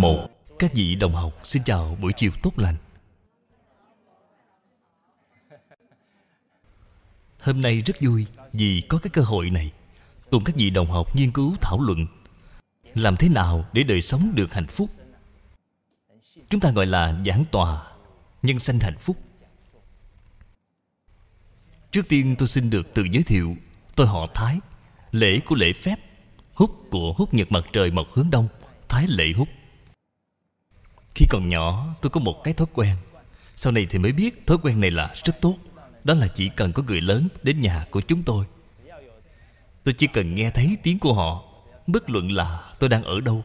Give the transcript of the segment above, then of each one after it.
1 Các vị đồng học xin chào buổi chiều tốt lành Hôm nay rất vui vì có cái cơ hội này Cùng các vị đồng học nghiên cứu thảo luận Làm thế nào để đời sống được hạnh phúc Chúng ta gọi là giảng tòa Nhân sanh hạnh phúc Trước tiên tôi xin được tự giới thiệu Tôi họ Thái Lễ của lễ phép Hút của hút nhật mặt trời mọc hướng đông Thái lễ hút khi còn nhỏ tôi có một cái thói quen Sau này thì mới biết thói quen này là rất tốt Đó là chỉ cần có người lớn đến nhà của chúng tôi Tôi chỉ cần nghe thấy tiếng của họ Bất luận là tôi đang ở đâu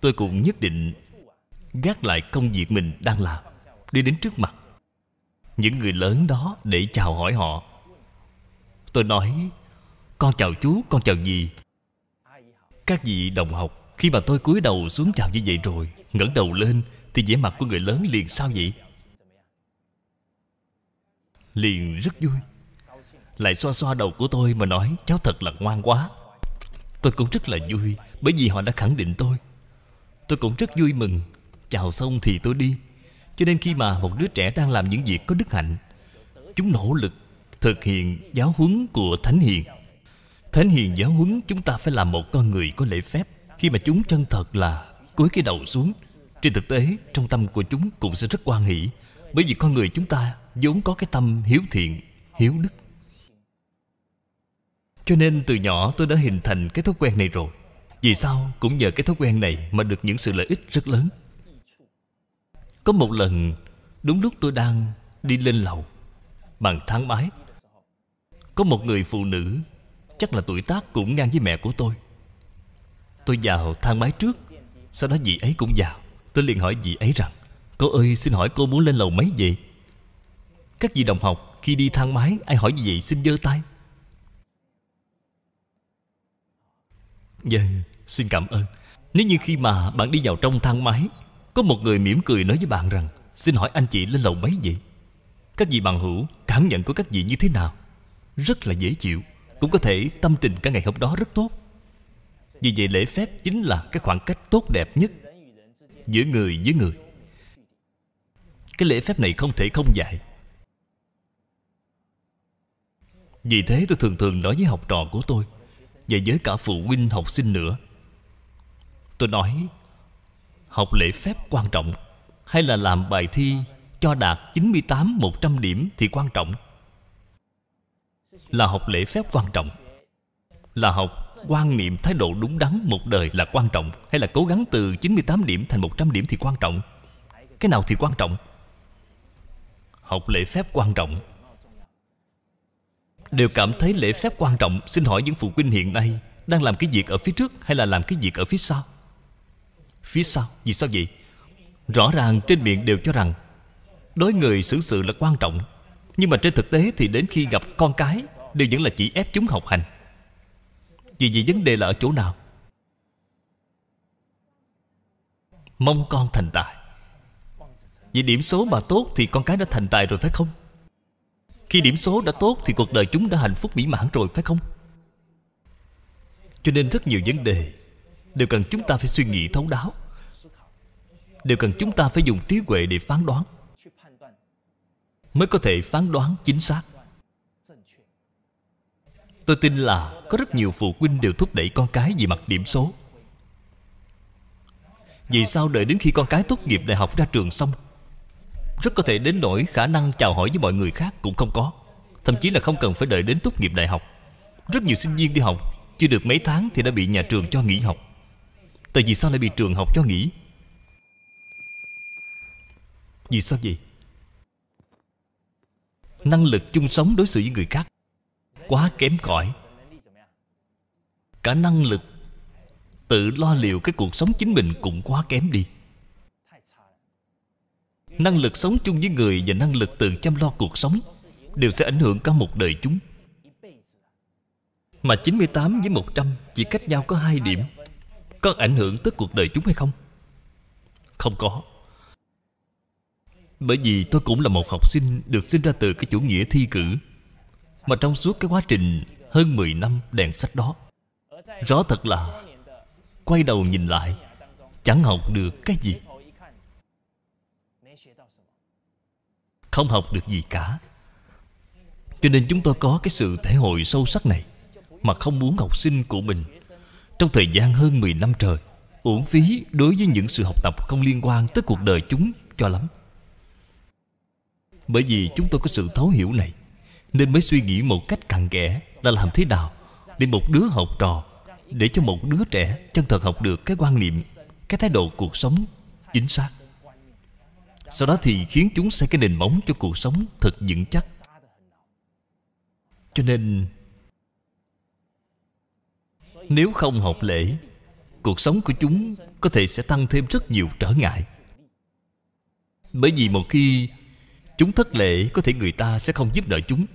Tôi cũng nhất định gác lại công việc mình đang làm Đi đến trước mặt Những người lớn đó để chào hỏi họ Tôi nói Con chào chú, con chào gì Các vị đồng học khi mà tôi cúi đầu xuống chào như vậy rồi ngẩng đầu lên Thì vẻ mặt của người lớn liền sao vậy Liền rất vui Lại xoa xoa đầu của tôi mà nói Cháu thật là ngoan quá Tôi cũng rất là vui Bởi vì họ đã khẳng định tôi Tôi cũng rất vui mừng Chào xong thì tôi đi Cho nên khi mà một đứa trẻ đang làm những việc có đức hạnh Chúng nỗ lực thực hiện giáo huấn của Thánh Hiền Thánh Hiền giáo huấn chúng ta phải là một con người có lễ phép khi mà chúng chân thật là cúi cái đầu xuống Trên thực tế trong tâm của chúng cũng sẽ rất quan hỷ Bởi vì con người chúng ta vốn có cái tâm hiếu thiện, hiếu đức Cho nên từ nhỏ tôi đã hình thành cái thói quen này rồi Vì sao cũng nhờ cái thói quen này mà được những sự lợi ích rất lớn Có một lần đúng lúc tôi đang đi lên lầu Bằng thang máy Có một người phụ nữ Chắc là tuổi tác cũng ngang với mẹ của tôi Tôi vào thang máy trước Sau đó dì ấy cũng vào Tôi liền hỏi dì ấy rằng Cô ơi xin hỏi cô muốn lên lầu mấy vậy Các vị đồng học Khi đi thang máy ai hỏi gì vậy xin giơ tay Dạ xin cảm ơn Nếu như khi mà bạn đi vào trong thang máy Có một người mỉm cười nói với bạn rằng Xin hỏi anh chị lên lầu mấy vậy Các vị bằng hữu cảm nhận của các vị như thế nào Rất là dễ chịu Cũng có thể tâm tình cả ngày hôm đó rất tốt vì vậy lễ phép chính là cái khoảng cách tốt đẹp nhất Giữa người với người Cái lễ phép này không thể không dạy Vì thế tôi thường thường nói với học trò của tôi Và với cả phụ huynh học sinh nữa Tôi nói Học lễ phép quan trọng Hay là làm bài thi cho đạt 98-100 điểm thì quan trọng Là học lễ phép quan trọng Là học quan niệm thái độ đúng đắn một đời là quan trọng hay là cố gắng từ 98 điểm thành 100 điểm thì quan trọng cái nào thì quan trọng học lễ phép quan trọng đều cảm thấy lễ phép quan trọng xin hỏi những phụ huynh hiện nay đang làm cái việc ở phía trước hay là làm cái việc ở phía sau phía sau vì sao vậy rõ ràng trên miệng đều cho rằng đối người xử sự là quan trọng nhưng mà trên thực tế thì đến khi gặp con cái đều vẫn là chỉ ép chúng học hành vì vậy vấn đề là ở chỗ nào Mong con thành tài Vì điểm số mà tốt Thì con cái đã thành tài rồi phải không Khi điểm số đã tốt Thì cuộc đời chúng đã hạnh phúc mỹ mãn rồi phải không Cho nên rất nhiều vấn đề Đều cần chúng ta phải suy nghĩ thấu đáo Đều cần chúng ta phải dùng trí huệ để phán đoán Mới có thể phán đoán chính xác Tôi tin là có rất nhiều phụ huynh đều thúc đẩy con cái vì mặt điểm số Vì sao đợi đến khi con cái tốt nghiệp đại học ra trường xong Rất có thể đến nỗi khả năng chào hỏi với mọi người khác cũng không có Thậm chí là không cần phải đợi đến tốt nghiệp đại học Rất nhiều sinh viên đi học Chưa được mấy tháng thì đã bị nhà trường cho nghỉ học Tại vì sao lại bị trường học cho nghỉ Vì sao vậy Năng lực chung sống đối xử với người khác quá kém cỏi cả năng lực tự lo liệu cái cuộc sống chính mình cũng quá kém đi năng lực sống chung với người và năng lực tự chăm lo cuộc sống đều sẽ ảnh hưởng cả một đời chúng mà 98 với 100 chỉ cách nhau có hai điểm có ảnh hưởng tới cuộc đời chúng hay không không có bởi vì tôi cũng là một học sinh được sinh ra từ cái chủ nghĩa thi cử mà trong suốt cái quá trình hơn 10 năm đèn sách đó Rõ thật là Quay đầu nhìn lại Chẳng học được cái gì Không học được gì cả Cho nên chúng tôi có cái sự thể hội sâu sắc này Mà không muốn học sinh của mình Trong thời gian hơn 10 năm trời Uổng phí đối với những sự học tập Không liên quan tới cuộc đời chúng cho lắm Bởi vì chúng tôi có sự thấu hiểu này nên mới suy nghĩ một cách cặn kẽ Là làm thế nào Để một đứa học trò Để cho một đứa trẻ chân thật học được cái quan niệm Cái thái độ cuộc sống chính xác Sau đó thì khiến chúng xây cái nền móng cho cuộc sống thật vững chắc Cho nên Nếu không học lễ Cuộc sống của chúng có thể sẽ tăng thêm rất nhiều trở ngại Bởi vì một khi chúng thất lễ Có thể người ta sẽ không giúp đỡ chúng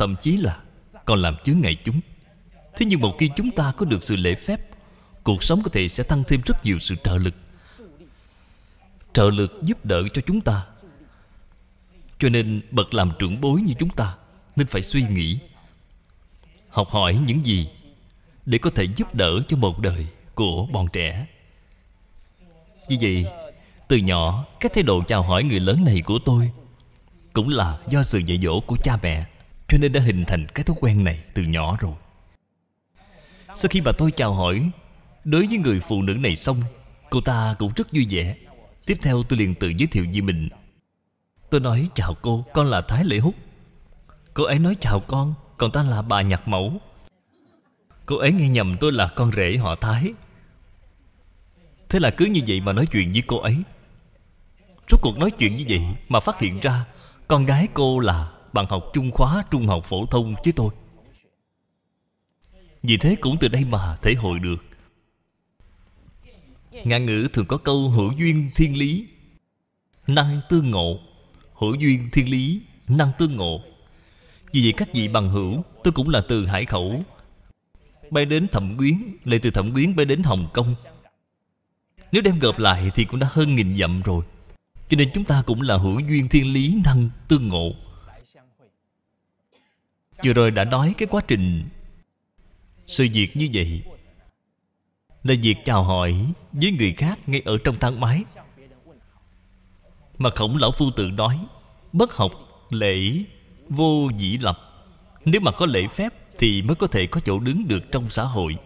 Thậm chí là còn làm chướng ngại chúng Thế nhưng một khi chúng ta có được sự lễ phép Cuộc sống có thể sẽ tăng thêm rất nhiều sự trợ lực Trợ lực giúp đỡ cho chúng ta Cho nên bậc làm trưởng bối như chúng ta Nên phải suy nghĩ Học hỏi những gì Để có thể giúp đỡ cho một đời của bọn trẻ Như vậy Từ nhỏ Các thái độ chào hỏi người lớn này của tôi Cũng là do sự dạy dỗ của cha mẹ cho nên đã hình thành cái thói quen này từ nhỏ rồi Sau khi bà tôi chào hỏi Đối với người phụ nữ này xong Cô ta cũng rất vui vẻ Tiếp theo tôi liền tự giới thiệu với mình Tôi nói chào cô Con là Thái Lễ Húc Cô ấy nói chào con Còn ta là bà Nhạc Mẫu Cô ấy nghe nhầm tôi là con rể họ Thái Thế là cứ như vậy mà nói chuyện với cô ấy Rốt cuộc nói chuyện như vậy Mà phát hiện ra Con gái cô là bạn học chung khóa trung học phổ thông với tôi vì thế cũng từ đây mà thể hội được Ngạn ngữ thường có câu hữu duyên thiên lý Năng tương ngộ Hữu duyên thiên lý Năng tương ngộ Vì vậy các vị bằng hữu Tôi cũng là từ Hải Khẩu Bay đến Thẩm Quyến Lại từ Thẩm Quyến bay đến Hồng Kông Nếu đem gộp lại thì cũng đã hơn nghìn dặm rồi Cho nên chúng ta cũng là hữu duyên thiên lý Năng tương ngộ Vừa rồi đã nói cái quá trình Sự việc như vậy Là việc chào hỏi với người khác ngay ở trong thang máy Mà khổng lão phu tự nói Bất học lễ vô dĩ lập Nếu mà có lễ phép Thì mới có thể có chỗ đứng được trong xã hội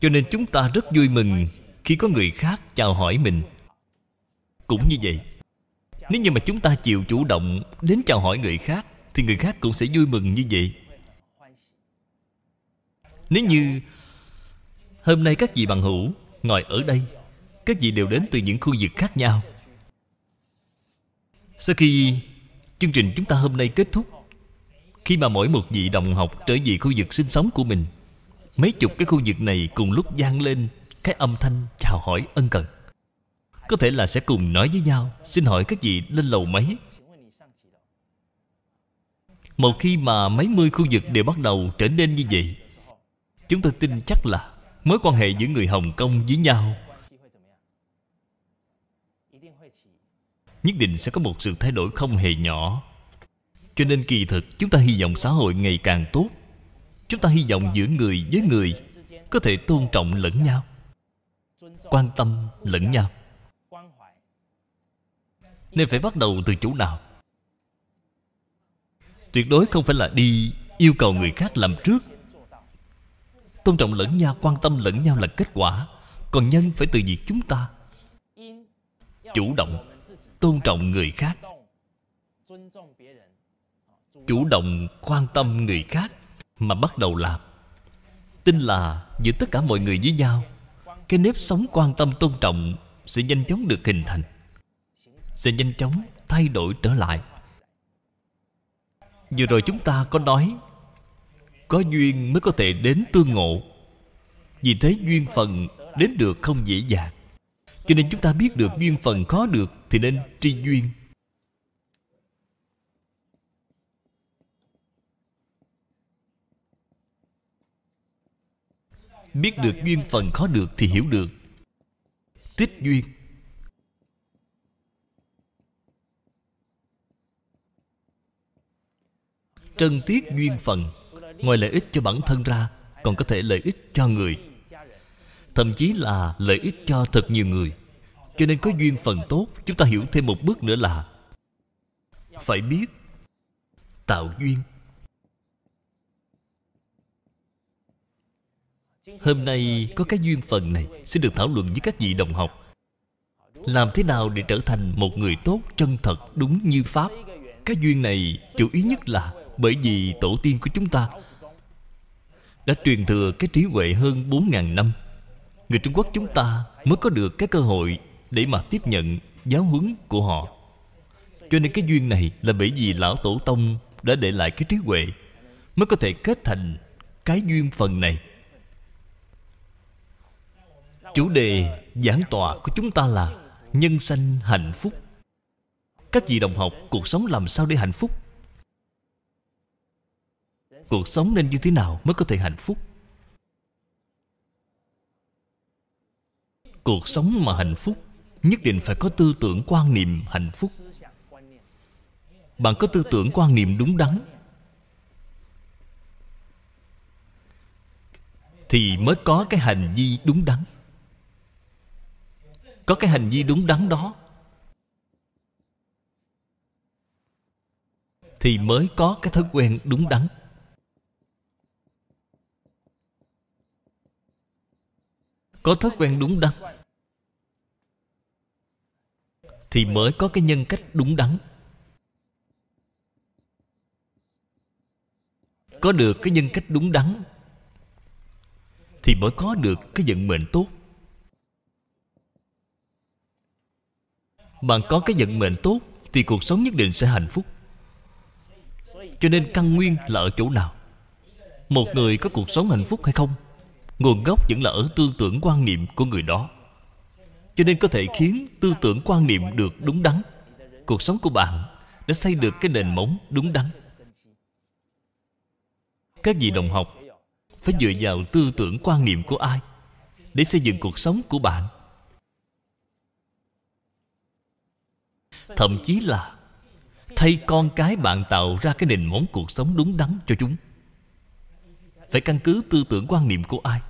Cho nên chúng ta rất vui mừng Khi có người khác chào hỏi mình Cũng như vậy Nếu như mà chúng ta chịu chủ động Đến chào hỏi người khác thì người khác cũng sẽ vui mừng như vậy nếu như hôm nay các vị bằng hữu ngồi ở đây các vị đều đến từ những khu vực khác nhau sau khi chương trình chúng ta hôm nay kết thúc khi mà mỗi một vị đồng học trở về khu vực sinh sống của mình mấy chục cái khu vực này cùng lúc vang lên cái âm thanh chào hỏi ân cần có thể là sẽ cùng nói với nhau xin hỏi các vị lên lầu mấy một khi mà mấy mươi khu vực đều bắt đầu trở nên như vậy Chúng tôi tin chắc là Mối quan hệ giữa người Hồng Kông với nhau Nhất định sẽ có một sự thay đổi không hề nhỏ Cho nên kỳ thực chúng ta hy vọng xã hội ngày càng tốt Chúng ta hy vọng giữa người với người Có thể tôn trọng lẫn nhau Quan tâm lẫn nhau Nên phải bắt đầu từ chỗ nào Tuyệt đối không phải là đi yêu cầu người khác làm trước Tôn trọng lẫn nhau, quan tâm lẫn nhau là kết quả Còn nhân phải từ việc chúng ta Chủ động Tôn trọng người khác Chủ động quan tâm người khác Mà bắt đầu làm Tin là giữa tất cả mọi người với nhau Cái nếp sống quan tâm tôn trọng Sẽ nhanh chóng được hình thành Sẽ nhanh chóng thay đổi trở lại Vừa rồi chúng ta có nói Có duyên mới có thể đến tương ngộ Vì thế duyên phần đến được không dễ dàng Cho nên chúng ta biết được duyên phần khó được Thì nên tri duyên Biết được duyên phần khó được thì hiểu được Tích duyên trân tiếc duyên phận ngoài lợi ích cho bản thân ra còn có thể lợi ích cho người thậm chí là lợi ích cho thật nhiều người cho nên có duyên phận tốt chúng ta hiểu thêm một bước nữa là phải biết tạo duyên hôm nay có cái duyên phận này sẽ được thảo luận với các vị đồng học làm thế nào để trở thành một người tốt chân thật đúng như pháp cái duyên này chủ yếu nhất là bởi vì tổ tiên của chúng ta Đã truyền thừa cái trí huệ hơn 4.000 năm Người Trung Quốc chúng ta mới có được cái cơ hội Để mà tiếp nhận giáo huấn của họ Cho nên cái duyên này là bởi vì Lão Tổ Tông đã để lại cái trí huệ Mới có thể kết thành cái duyên phần này Chủ đề giảng tòa của chúng ta là Nhân sanh hạnh phúc Các vị đồng học, cuộc sống làm sao để hạnh phúc? Cuộc sống nên như thế nào mới có thể hạnh phúc Cuộc sống mà hạnh phúc Nhất định phải có tư tưởng quan niệm hạnh phúc Bạn có tư tưởng quan niệm đúng đắn Thì mới có cái hành vi đúng đắn Có cái hành vi đúng đắn đó Thì mới có cái thói quen đúng đắn có thói quen đúng đắn thì mới có cái nhân cách đúng đắn có được cái nhân cách đúng đắn thì mới có được cái vận mệnh tốt bạn có cái vận mệnh tốt thì cuộc sống nhất định sẽ hạnh phúc cho nên căn nguyên là ở chỗ nào một người có cuộc sống hạnh phúc hay không nguồn gốc vẫn là ở tư tưởng quan niệm của người đó cho nên có thể khiến tư tưởng quan niệm được đúng đắn cuộc sống của bạn đã xây được cái nền móng đúng đắn các vị đồng học phải dựa vào tư tưởng quan niệm của ai để xây dựng cuộc sống của bạn thậm chí là thay con cái bạn tạo ra cái nền móng cuộc sống đúng đắn cho chúng phải căn cứ tư tưởng quan niệm của ai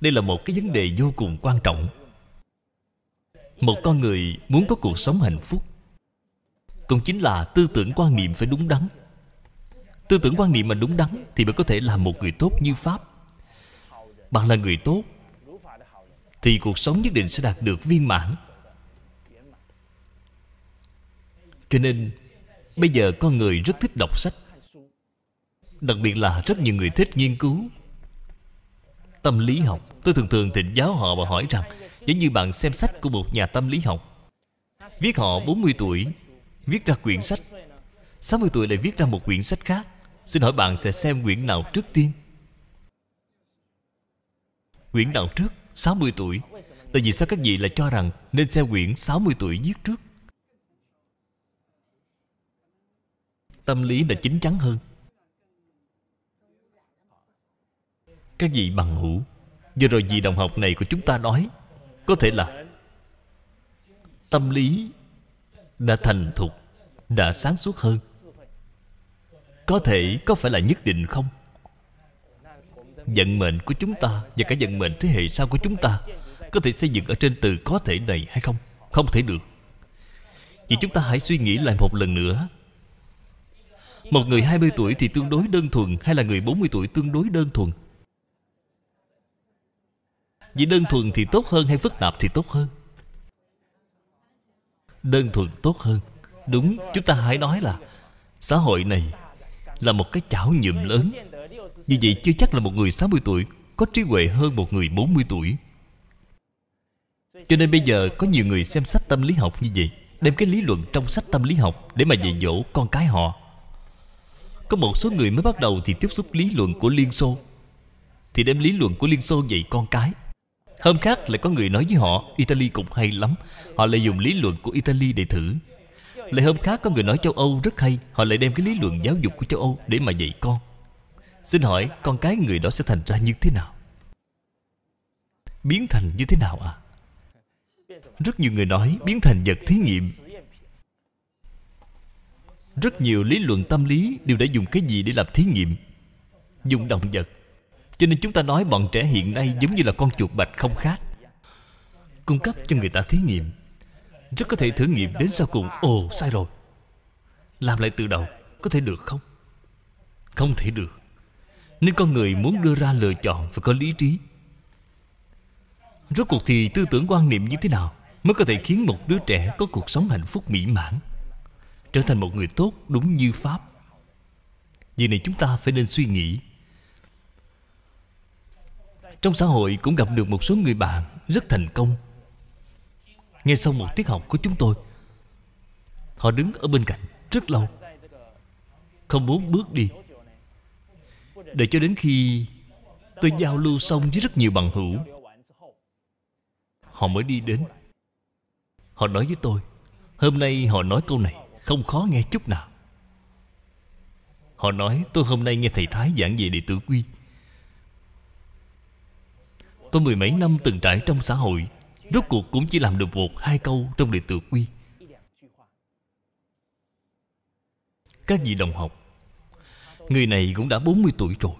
đây là một cái vấn đề vô cùng quan trọng một con người muốn có cuộc sống hạnh phúc cũng chính là tư tưởng quan niệm phải đúng đắn tư tưởng quan niệm mà đúng đắn thì mới có thể là một người tốt như pháp bạn là người tốt thì cuộc sống nhất định sẽ đạt được viên mãn cho nên bây giờ con người rất thích đọc sách Đặc biệt là rất nhiều người thích nghiên cứu Tâm lý học Tôi thường thường thịnh giáo họ và hỏi rằng Giống như bạn xem sách của một nhà tâm lý học Viết họ 40 tuổi Viết ra quyển sách 60 tuổi lại viết ra một quyển sách khác Xin hỏi bạn sẽ xem quyển nào trước tiên Quyển nào trước 60 tuổi Tại vì sao các vị lại cho rằng Nên xem quyển 60 tuổi viết trước Tâm lý là chính chắn hơn Các vị bằng hữu Vừa rồi vì đồng học này của chúng ta nói Có thể là Tâm lý Đã thành thục Đã sáng suốt hơn Có thể có phải là nhất định không Vận mệnh của chúng ta Và cả vận mệnh thế hệ sau của chúng ta Có thể xây dựng ở trên từ có thể này hay không Không thể được Vậy chúng ta hãy suy nghĩ lại một lần nữa Một người 20 tuổi thì tương đối đơn thuần Hay là người 40 tuổi tương đối đơn thuần vì đơn thuần thì tốt hơn hay phức tạp thì tốt hơn Đơn thuần tốt hơn Đúng chúng ta hãy nói là Xã hội này Là một cái chảo nhụm lớn Như vậy chưa chắc là một người 60 tuổi Có trí huệ hơn một người 40 tuổi Cho nên bây giờ có nhiều người xem sách tâm lý học như vậy Đem cái lý luận trong sách tâm lý học Để mà dạy dỗ con cái họ Có một số người mới bắt đầu Thì tiếp xúc lý luận của Liên Xô Thì đem lý luận của Liên Xô dạy con cái Hôm khác lại có người nói với họ Italy cũng hay lắm Họ lại dùng lý luận của Italy để thử Lại hôm khác có người nói châu Âu rất hay Họ lại đem cái lý luận giáo dục của châu Âu để mà dạy con Xin hỏi con cái người đó sẽ thành ra như thế nào? Biến thành như thế nào à? Rất nhiều người nói biến thành vật thí nghiệm Rất nhiều lý luận tâm lý đều đã dùng cái gì để làm thí nghiệm Dùng động vật cho nên chúng ta nói bọn trẻ hiện nay giống như là con chuột bạch không khác Cung cấp cho người ta thí nghiệm Rất có thể thử nghiệm đến sau cùng Ồ sai rồi Làm lại từ đầu Có thể được không? Không thể được Nên con người muốn đưa ra lựa chọn Phải có lý trí Rốt cuộc thì tư tưởng quan niệm như thế nào Mới có thể khiến một đứa trẻ Có cuộc sống hạnh phúc mỹ mãn Trở thành một người tốt đúng như Pháp Vì này chúng ta phải nên suy nghĩ trong xã hội cũng gặp được một số người bạn Rất thành công Nghe xong một tiết học của chúng tôi Họ đứng ở bên cạnh rất lâu Không muốn bước đi Để cho đến khi Tôi giao lưu xong với rất nhiều bằng hữu Họ mới đi đến Họ nói với tôi Hôm nay họ nói câu này Không khó nghe chút nào Họ nói tôi hôm nay nghe thầy Thái giảng về đệ tử quy Tôi mười mấy năm từng trải trong xã hội Rốt cuộc cũng chỉ làm được một hai câu Trong đệ tử quy Các vị đồng học Người này cũng đã 40 tuổi rồi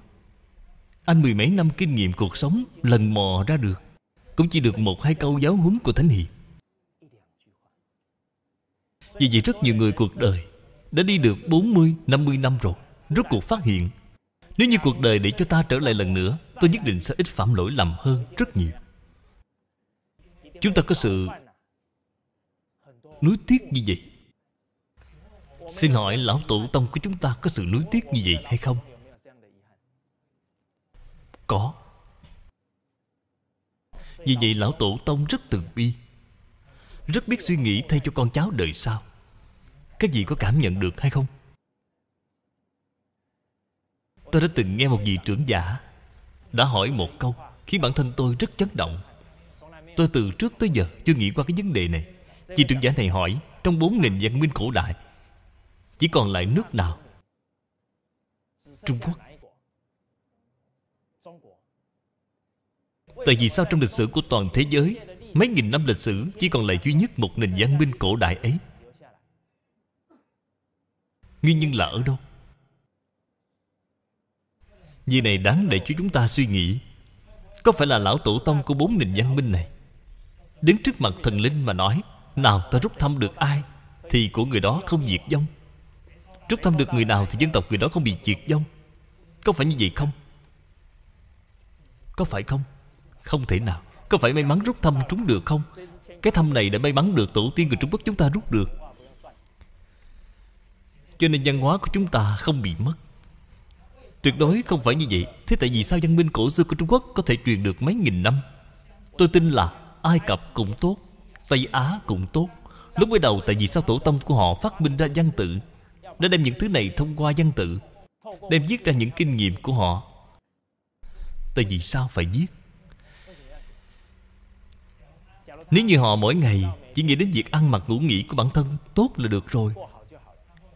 Anh mười mấy năm kinh nghiệm cuộc sống Lần mò ra được Cũng chỉ được một hai câu giáo huấn của Thánh Hiền Vì vậy rất nhiều người cuộc đời Đã đi được 40, 50 năm rồi Rốt cuộc phát hiện nếu như cuộc đời để cho ta trở lại lần nữa Tôi nhất định sẽ ít phạm lỗi lầm hơn rất nhiều Chúng ta có sự Nuối tiếc như vậy Xin hỏi lão tổ tông của chúng ta Có sự nuối tiếc như vậy hay không Có Vì vậy lão tổ tông rất từ bi Rất biết suy nghĩ thay cho con cháu đời sau Các vị có cảm nhận được hay không Tôi đã từng nghe một vị trưởng giả Đã hỏi một câu Khiến bản thân tôi rất chấn động Tôi từ trước tới giờ chưa nghĩ qua cái vấn đề này Vị trưởng giả này hỏi Trong bốn nền văn minh cổ đại Chỉ còn lại nước nào Trung Quốc Tại vì sao trong lịch sử của toàn thế giới Mấy nghìn năm lịch sử Chỉ còn lại duy nhất một nền văn minh cổ đại ấy Nguyên nhân là ở đâu vì này đáng để cho chúng ta suy nghĩ Có phải là lão tổ tông của bốn nền văn minh này Đứng trước mặt thần linh mà nói Nào ta rút thăm được ai Thì của người đó không diệt vong Rút thăm được người nào thì dân tộc người đó không bị diệt vong Có phải như vậy không Có phải không Không thể nào Có phải may mắn rút thăm trúng được không Cái thăm này đã may mắn được tổ tiên người Trung Quốc chúng ta rút được Cho nên văn hóa của chúng ta không bị mất Tuyệt đối không phải như vậy Thế tại vì sao văn minh cổ xưa của Trung Quốc Có thể truyền được mấy nghìn năm Tôi tin là Ai Cập cũng tốt Tây Á cũng tốt Lúc mới đầu tại vì sao tổ tông của họ phát minh ra văn tự Đã đem những thứ này thông qua văn tự Đem viết ra những kinh nghiệm của họ Tại vì sao phải viết Nếu như họ mỗi ngày Chỉ nghĩ đến việc ăn mặc ngủ nghỉ của bản thân Tốt là được rồi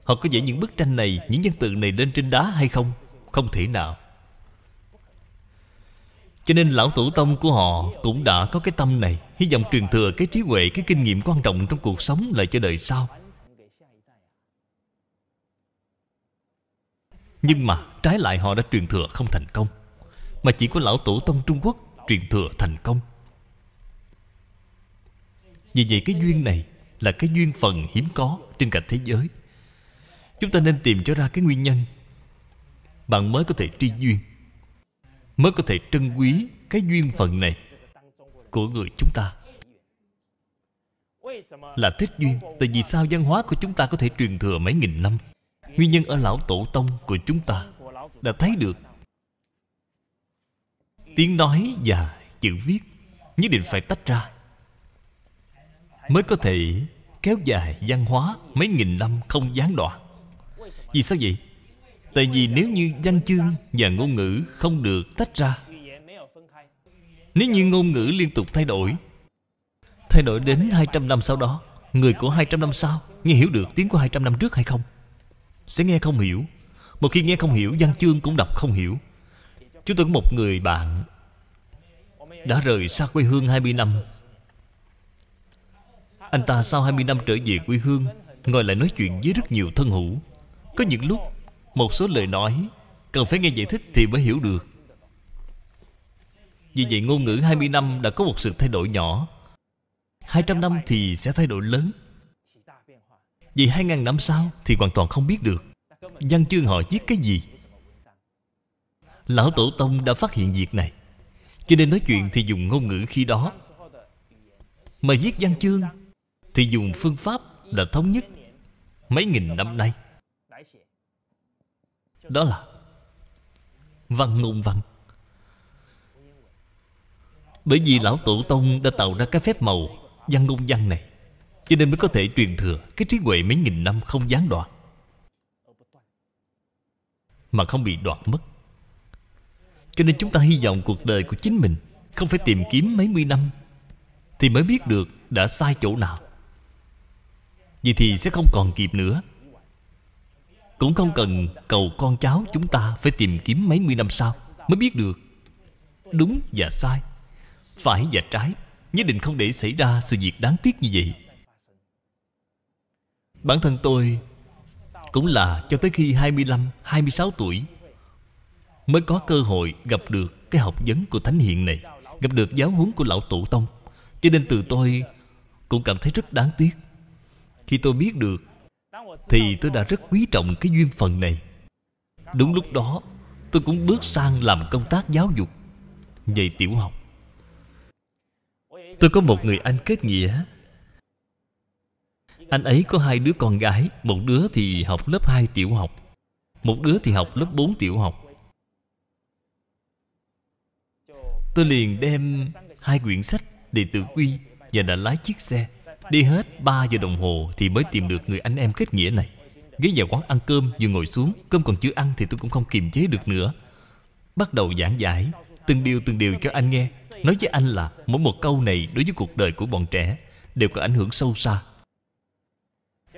Họ có vẽ những bức tranh này Những văn tự này lên trên đá hay không không thể nào Cho nên lão tổ tông của họ Cũng đã có cái tâm này Hy vọng truyền thừa cái trí huệ Cái kinh nghiệm quan trọng trong cuộc sống Lại cho đời sau Nhưng mà trái lại họ đã truyền thừa không thành công Mà chỉ có lão tổ tông Trung Quốc Truyền thừa thành công Vì vậy cái duyên này Là cái duyên phần hiếm có Trên cả thế giới Chúng ta nên tìm cho ra cái nguyên nhân bạn mới có thể tri duyên Mới có thể trân quý Cái duyên phận này Của người chúng ta Là thích duyên Tại vì sao văn hóa của chúng ta có thể truyền thừa mấy nghìn năm Nguyên nhân ở lão tổ tông của chúng ta Đã thấy được Tiếng nói và chữ viết Nhất định phải tách ra Mới có thể kéo dài văn hóa mấy nghìn năm không gián đoạn Vì sao vậy? Tại vì nếu như danh chương và ngôn ngữ không được tách ra Nếu như ngôn ngữ liên tục thay đổi Thay đổi đến 200 năm sau đó Người của 200 năm sau Nghe hiểu được tiếng của 200 năm trước hay không Sẽ nghe không hiểu Một khi nghe không hiểu văn chương cũng đọc không hiểu Chúng tôi có một người bạn Đã rời xa quê hương 20 năm Anh ta sau 20 năm trở về quê hương Ngồi lại nói chuyện với rất nhiều thân hữu Có những lúc một số lời nói cần phải nghe giải thích thì mới hiểu được vì vậy ngôn ngữ 20 năm đã có một sự thay đổi nhỏ 200 năm thì sẽ thay đổi lớn Vì 2.000 năm sau thì hoàn toàn không biết được Văn chương họ viết cái gì Lão Tổ Tông đã phát hiện việc này Cho nên nói chuyện thì dùng ngôn ngữ khi đó Mà viết văn chương Thì dùng phương pháp đã thống nhất Mấy nghìn năm nay đó là Văn ngôn văn Bởi vì Lão Tổ Tông đã tạo ra cái phép màu Văn ngôn văn này Cho nên mới có thể truyền thừa Cái trí huệ mấy nghìn năm không gián đoạn Mà không bị đoạn mất Cho nên chúng ta hy vọng cuộc đời của chính mình Không phải tìm kiếm mấy mươi năm Thì mới biết được đã sai chỗ nào vì thì sẽ không còn kịp nữa cũng không cần cầu con cháu chúng ta Phải tìm kiếm mấy mươi năm sau Mới biết được Đúng và sai Phải và trái Nhất định không để xảy ra sự việc đáng tiếc như vậy Bản thân tôi Cũng là cho tới khi 25, 26 tuổi Mới có cơ hội gặp được Cái học vấn của Thánh Hiện này Gặp được giáo huấn của Lão Tổ Tông Cho nên từ tôi Cũng cảm thấy rất đáng tiếc Khi tôi biết được thì tôi đã rất quý trọng cái duyên phận này đúng lúc đó tôi cũng bước sang làm công tác giáo dục dạy tiểu học tôi có một người anh kết nghĩa anh ấy có hai đứa con gái một đứa thì học lớp 2 tiểu học một đứa thì học lớp 4 tiểu học tôi liền đem hai quyển sách để tự quy và đã lái chiếc xe Đi hết 3 giờ đồng hồ Thì mới tìm được người anh em kết nghĩa này Ghé vào quán ăn cơm vừa ngồi xuống Cơm còn chưa ăn thì tôi cũng không kiềm chế được nữa Bắt đầu giảng giải Từng điều từng điều cho anh nghe Nói với anh là mỗi một câu này Đối với cuộc đời của bọn trẻ Đều có ảnh hưởng sâu xa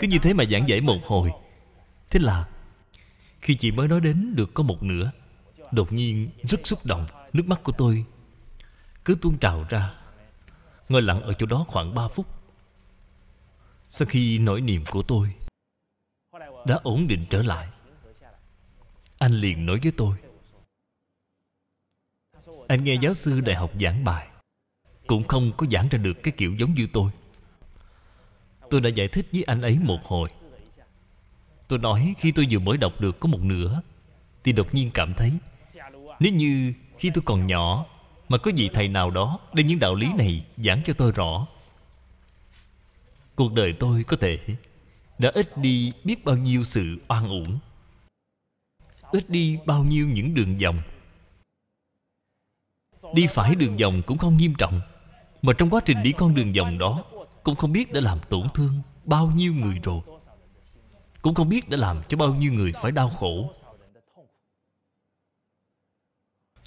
Cứ như thế mà giảng giải một hồi Thế là Khi chị mới nói đến được có một nửa Đột nhiên rất xúc động Nước mắt của tôi cứ tuôn trào ra Ngồi lặng ở chỗ đó khoảng 3 phút sau khi nỗi niềm của tôi Đã ổn định trở lại Anh liền nói với tôi Anh nghe giáo sư đại học giảng bài Cũng không có giảng ra được cái kiểu giống như tôi Tôi đã giải thích với anh ấy một hồi Tôi nói khi tôi vừa mới đọc được có một nửa Thì đột nhiên cảm thấy Nếu như khi tôi còn nhỏ Mà có vị thầy nào đó Đem những đạo lý này giảng cho tôi rõ cuộc đời tôi có thể đã ít đi biết bao nhiêu sự oan uổng ít đi bao nhiêu những đường vòng đi phải đường vòng cũng không nghiêm trọng mà trong quá trình đi con đường vòng đó cũng không biết đã làm tổn thương bao nhiêu người rồi cũng không biết đã làm cho bao nhiêu người phải đau khổ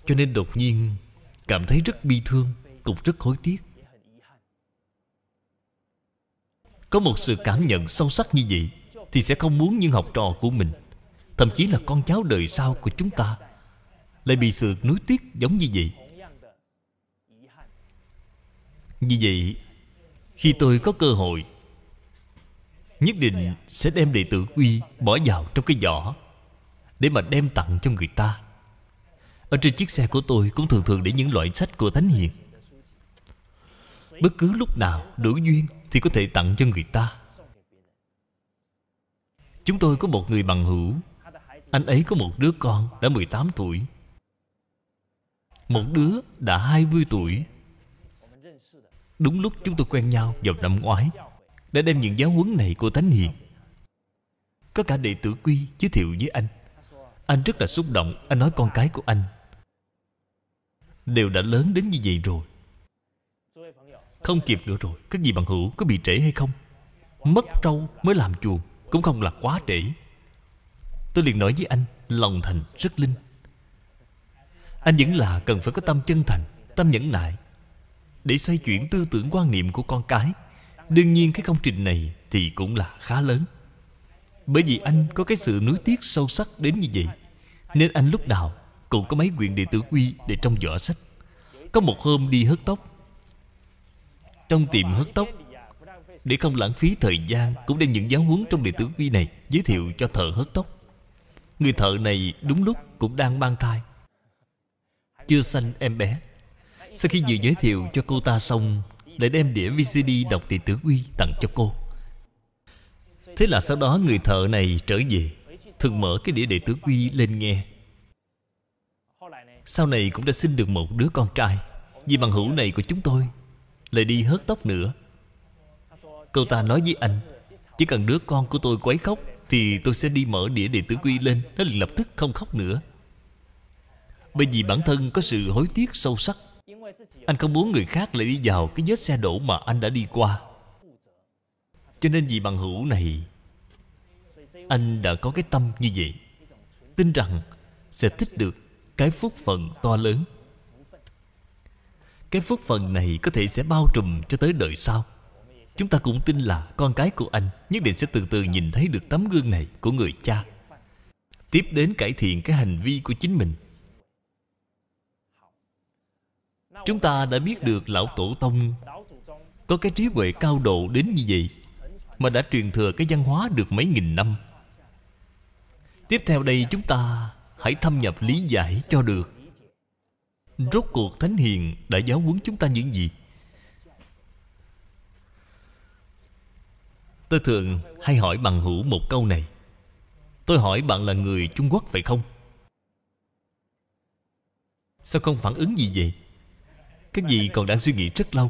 cho nên đột nhiên cảm thấy rất bi thương cũng rất hối tiếc Có một sự cảm nhận sâu sắc như vậy Thì sẽ không muốn những học trò của mình Thậm chí là con cháu đời sau của chúng ta Lại bị sự nuối tiếc giống như vậy Vì vậy Khi tôi có cơ hội Nhất định sẽ đem đệ tử quy Bỏ vào trong cái giỏ Để mà đem tặng cho người ta Ở trên chiếc xe của tôi Cũng thường thường để những loại sách của Thánh Hiền Bất cứ lúc nào đủ duyên Thì có thể tặng cho người ta Chúng tôi có một người bằng hữu Anh ấy có một đứa con đã 18 tuổi Một đứa đã 20 tuổi Đúng lúc chúng tôi quen nhau vào năm ngoái Đã đem những giáo huấn này của Thánh Hiền Có cả đệ tử Quy giới thiệu với anh Anh rất là xúc động Anh nói con cái của anh Đều đã lớn đến như vậy rồi không kịp nữa rồi Các vị bằng hữu có bị trễ hay không Mất trâu mới làm chuồng Cũng không là quá trễ Tôi liền nói với anh Lòng thành rất linh Anh vẫn là cần phải có tâm chân thành Tâm nhẫn nại Để xoay chuyển tư tưởng quan niệm của con cái Đương nhiên cái công trình này Thì cũng là khá lớn Bởi vì anh có cái sự nuối tiếc sâu sắc đến như vậy Nên anh lúc nào Cũng có mấy quyển đệ tử quy Để trong giỏ sách Có một hôm đi hớt tóc trong tiệm hớt tóc Để không lãng phí thời gian Cũng đem những giáo huấn trong đệ tử quy này Giới thiệu cho thợ hớt tóc Người thợ này đúng lúc cũng đang mang thai Chưa sanh em bé Sau khi vừa giới thiệu cho cô ta xong Lại đem đĩa VCD đọc đệ tử quy tặng cho cô Thế là sau đó người thợ này trở về Thường mở cái đĩa đệ tử quy lên nghe Sau này cũng đã sinh được một đứa con trai Vì bằng hữu này của chúng tôi lại đi hớt tóc nữa Cậu ta nói với anh Chỉ cần đứa con của tôi quấy khóc Thì tôi sẽ đi mở đĩa đệ tử quy lên Nó liền lập tức không khóc nữa Bởi vì bản thân có sự hối tiếc sâu sắc Anh không muốn người khác lại đi vào Cái vết xe đổ mà anh đã đi qua Cho nên vì bằng hữu này Anh đã có cái tâm như vậy Tin rằng sẽ thích được cái phúc phận to lớn cái phước phần này có thể sẽ bao trùm cho tới đời sau Chúng ta cũng tin là con cái của anh Nhất định sẽ từ từ nhìn thấy được tấm gương này của người cha Tiếp đến cải thiện cái hành vi của chính mình Chúng ta đã biết được Lão Tổ Tông Có cái trí huệ cao độ đến như vậy Mà đã truyền thừa cái văn hóa được mấy nghìn năm Tiếp theo đây chúng ta hãy thâm nhập lý giải cho được Rốt cuộc Thánh Hiền đã giáo huấn chúng ta những gì Tôi thường hay hỏi bằng hữu một câu này Tôi hỏi bạn là người Trung Quốc phải không? Sao không phản ứng gì vậy? Các gì còn đang suy nghĩ rất lâu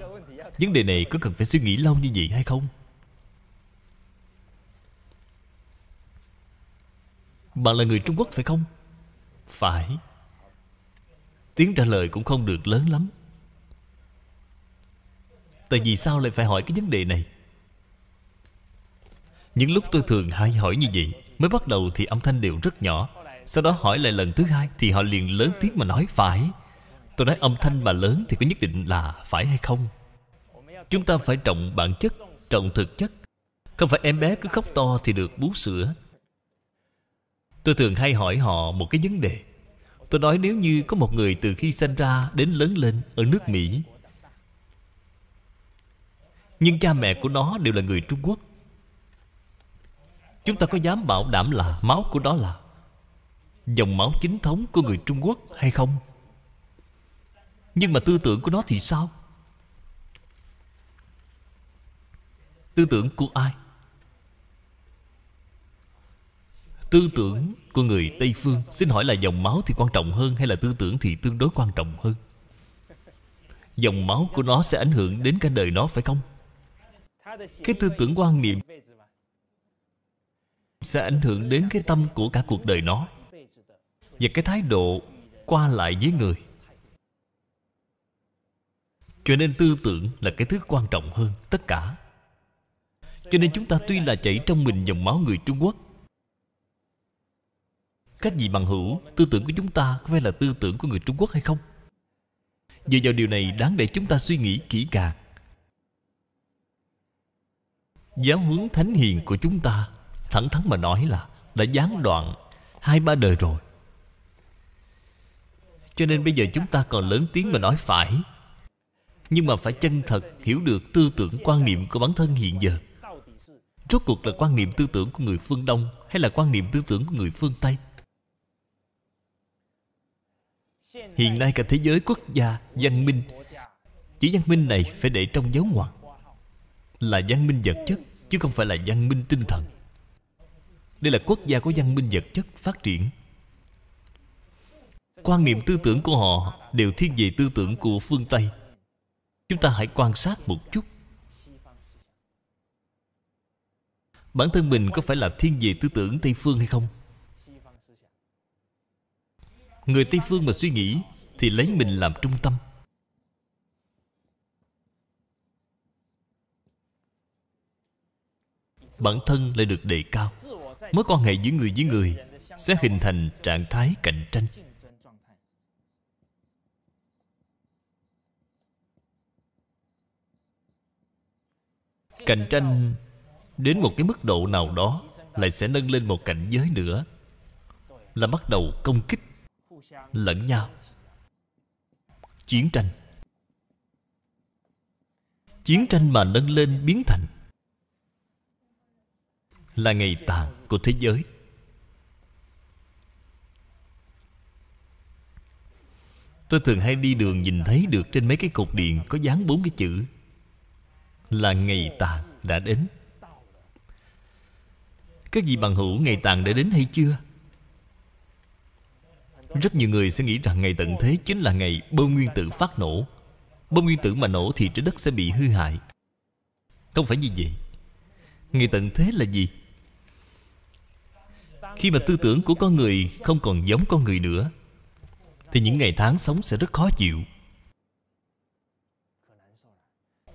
Vấn đề này có cần phải suy nghĩ lâu như vậy hay không? Bạn là người Trung Quốc phải không? Phải Tiếng trả lời cũng không được lớn lắm Tại vì sao lại phải hỏi cái vấn đề này Những lúc tôi thường hay hỏi như vậy Mới bắt đầu thì âm thanh đều rất nhỏ Sau đó hỏi lại lần thứ hai Thì họ liền lớn tiếng mà nói phải Tôi nói âm thanh mà lớn thì có nhất định là phải hay không Chúng ta phải trọng bản chất Trọng thực chất Không phải em bé cứ khóc to thì được bú sữa Tôi thường hay hỏi họ một cái vấn đề Tôi nói nếu như có một người từ khi sinh ra đến lớn lên ở nước Mỹ Nhưng cha mẹ của nó đều là người Trung Quốc Chúng ta có dám bảo đảm là máu của đó là Dòng máu chính thống của người Trung Quốc hay không? Nhưng mà tư tưởng của nó thì sao? Tư tưởng của ai? tư tưởng của người tây phương xin hỏi là dòng máu thì quan trọng hơn hay là tư tưởng thì tương đối quan trọng hơn dòng máu của nó sẽ ảnh hưởng đến cả đời nó phải không cái tư tưởng quan niệm sẽ ảnh hưởng đến cái tâm của cả cuộc đời nó và cái thái độ qua lại với người cho nên tư tưởng là cái thứ quan trọng hơn tất cả cho nên chúng ta tuy là chảy trong mình dòng máu người trung quốc các gì bằng hữu Tư tưởng của chúng ta có phải là tư tưởng của người Trung Quốc hay không? Dựa vào điều này đáng để chúng ta suy nghĩ kỹ càng Giáo hướng thánh hiền của chúng ta Thẳng thắn mà nói là Đã gián đoạn hai ba đời rồi Cho nên bây giờ chúng ta còn lớn tiếng mà nói phải Nhưng mà phải chân thật hiểu được tư tưởng quan niệm của bản thân hiện giờ Rốt cuộc là quan niệm tư tưởng của người phương Đông Hay là quan niệm tư tưởng của người phương Tây hiện nay cả thế giới quốc gia văn minh chỉ văn minh này phải để trong dấu ngoặc là văn minh vật chất chứ không phải là văn minh tinh thần đây là quốc gia có văn minh vật chất phát triển quan niệm tư tưởng của họ đều thiên về tư tưởng của phương tây chúng ta hãy quan sát một chút bản thân mình có phải là thiên về tư tưởng tây phương hay không Người Tây Phương mà suy nghĩ Thì lấy mình làm trung tâm Bản thân lại được đề cao Mối quan hệ giữa người với người Sẽ hình thành trạng thái cạnh tranh Cạnh tranh đến một cái mức độ nào đó Lại sẽ nâng lên một cảnh giới nữa Là bắt đầu công kích lẫn nhau chiến tranh chiến tranh mà nâng lên biến thành là ngày tàn của thế giới tôi thường hay đi đường nhìn thấy được trên mấy cái cột điện có dán bốn cái chữ là ngày tàn đã đến các vị bằng hữu ngày tàn đã đến hay chưa rất nhiều người sẽ nghĩ rằng ngày tận thế chính là ngày bơm nguyên tử phát nổ Bơm nguyên tử mà nổ thì trái đất sẽ bị hư hại Không phải như vậy Ngày tận thế là gì? Khi mà tư tưởng của con người không còn giống con người nữa Thì những ngày tháng sống sẽ rất khó chịu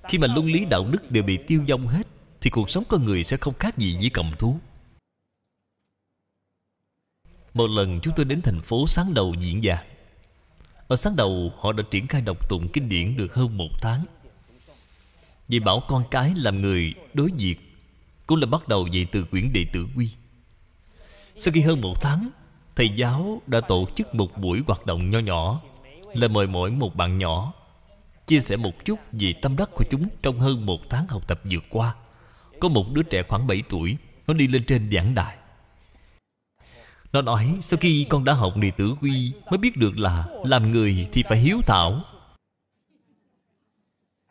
Khi mà luân lý đạo đức đều bị tiêu vong hết Thì cuộc sống con người sẽ không khác gì với cầm thú một lần chúng tôi đến thành phố sáng đầu diễn giảng Ở sáng đầu họ đã triển khai đọc tụng kinh điển được hơn một tháng Vì bảo con cái làm người đối diệt Cũng là bắt đầu dạy từ quyển đệ tử quy Sau khi hơn một tháng Thầy giáo đã tổ chức một buổi hoạt động nho nhỏ Là mời mỗi một bạn nhỏ Chia sẻ một chút về tâm đắc của chúng Trong hơn một tháng học tập vừa qua Có một đứa trẻ khoảng 7 tuổi Nó đi lên trên giảng đài nó nói sau khi con đã học Nì Tử Quy Mới biết được là làm người thì phải hiếu thảo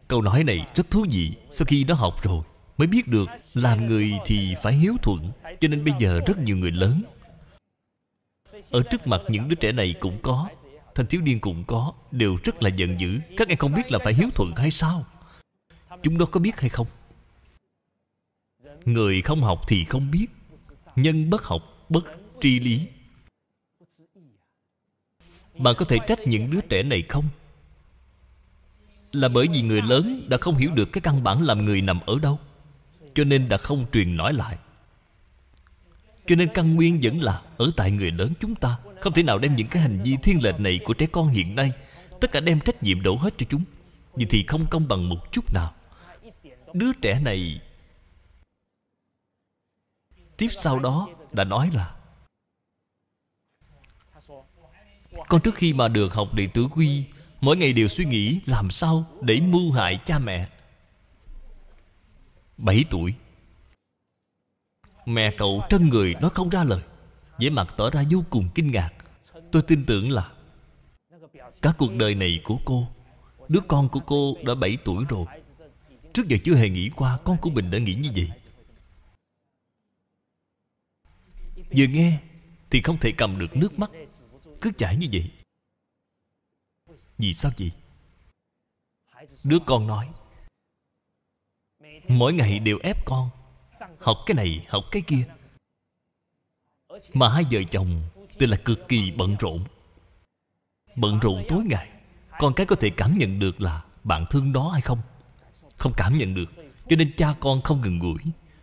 Câu nói này rất thú vị Sau khi nó học rồi Mới biết được làm người thì phải hiếu thuận Cho nên bây giờ rất nhiều người lớn Ở trước mặt những đứa trẻ này cũng có Thanh thiếu niên cũng có Đều rất là giận dữ Các em không biết là phải hiếu thuận hay sao Chúng nó có biết hay không Người không học thì không biết Nhân bất học bất tri lý bạn có thể trách những đứa trẻ này không là bởi vì người lớn đã không hiểu được cái căn bản làm người nằm ở đâu cho nên đã không truyền nói lại cho nên căn nguyên vẫn là ở tại người lớn chúng ta không thể nào đem những cái hành vi thiên lệch này của trẻ con hiện nay tất cả đem trách nhiệm đổ hết cho chúng vì thì không công bằng một chút nào đứa trẻ này tiếp sau đó đã nói là Con trước khi mà được học Đệ Tử Quy Mỗi ngày đều suy nghĩ làm sao để mưu hại cha mẹ 7 tuổi Mẹ cậu trân người nói không ra lời vẻ mặt tỏ ra vô cùng kinh ngạc Tôi tin tưởng là Cả cuộc đời này của cô Đứa con của cô đã 7 tuổi rồi Trước giờ chưa hề nghĩ qua Con của mình đã nghĩ như vậy Vừa nghe Thì không thể cầm được nước mắt cứ chảy như vậy vì sao vậy đứa con nói mỗi ngày đều ép con học cái này học cái kia mà hai vợ chồng thì là cực kỳ bận rộn bận rộn tối ngày con cái có thể cảm nhận được là bạn thương đó hay không không cảm nhận được cho nên cha con không gần gũi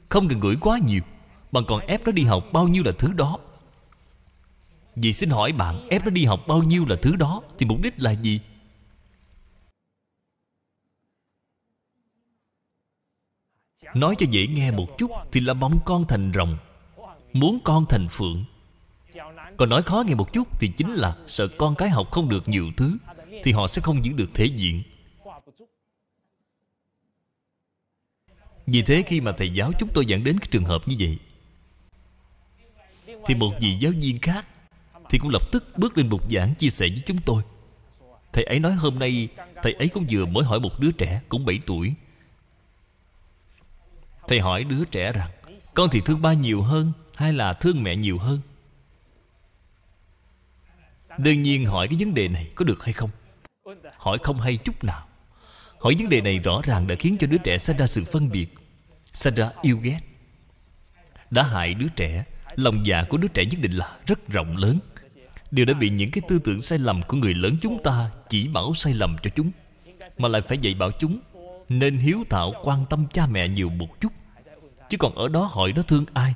không gần gũi quá nhiều bạn còn ép nó đi học bao nhiêu là thứ đó Vậy xin hỏi bạn ép nó đi học bao nhiêu là thứ đó Thì mục đích là gì Nói cho dễ nghe một chút Thì là mong con thành rồng Muốn con thành phượng Còn nói khó nghe một chút Thì chính là sợ con cái học không được nhiều thứ Thì họ sẽ không giữ được thể diện Vì thế khi mà thầy giáo chúng tôi dẫn đến cái trường hợp như vậy Thì một vị giáo viên khác thì cũng lập tức bước lên bục giảng chia sẻ với chúng tôi Thầy ấy nói hôm nay Thầy ấy cũng vừa mới hỏi một đứa trẻ Cũng 7 tuổi Thầy hỏi đứa trẻ rằng Con thì thương ba nhiều hơn Hay là thương mẹ nhiều hơn Đương nhiên hỏi cái vấn đề này có được hay không Hỏi không hay chút nào Hỏi vấn đề này rõ ràng đã khiến cho đứa trẻ sinh ra sự phân biệt Sinh ra yêu ghét Đã hại đứa trẻ Lòng dạ của đứa trẻ nhất định là rất rộng lớn đều đã bị những cái tư tưởng sai lầm của người lớn chúng ta chỉ bảo sai lầm cho chúng mà lại phải dạy bảo chúng nên hiếu thảo quan tâm cha mẹ nhiều một chút chứ còn ở đó hỏi nó thương ai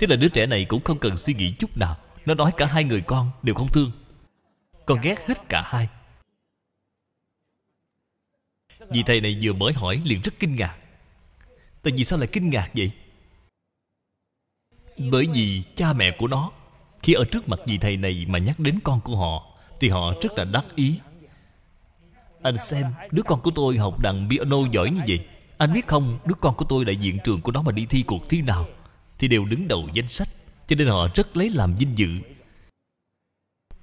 thế là đứa trẻ này cũng không cần suy nghĩ chút nào nó nói cả hai người con đều không thương còn ghét hết cả hai vì thầy này vừa mới hỏi liền rất kinh ngạc Tại vì sao lại kinh ngạc vậy? Bởi vì cha mẹ của nó khi ở trước mặt vị thầy này mà nhắc đến con của họ Thì họ rất là đắc ý Anh xem đứa con của tôi học đàn piano giỏi như vậy Anh biết không đứa con của tôi đại diện trường của nó mà đi thi cuộc thi nào Thì đều đứng đầu danh sách Cho nên họ rất lấy làm vinh dự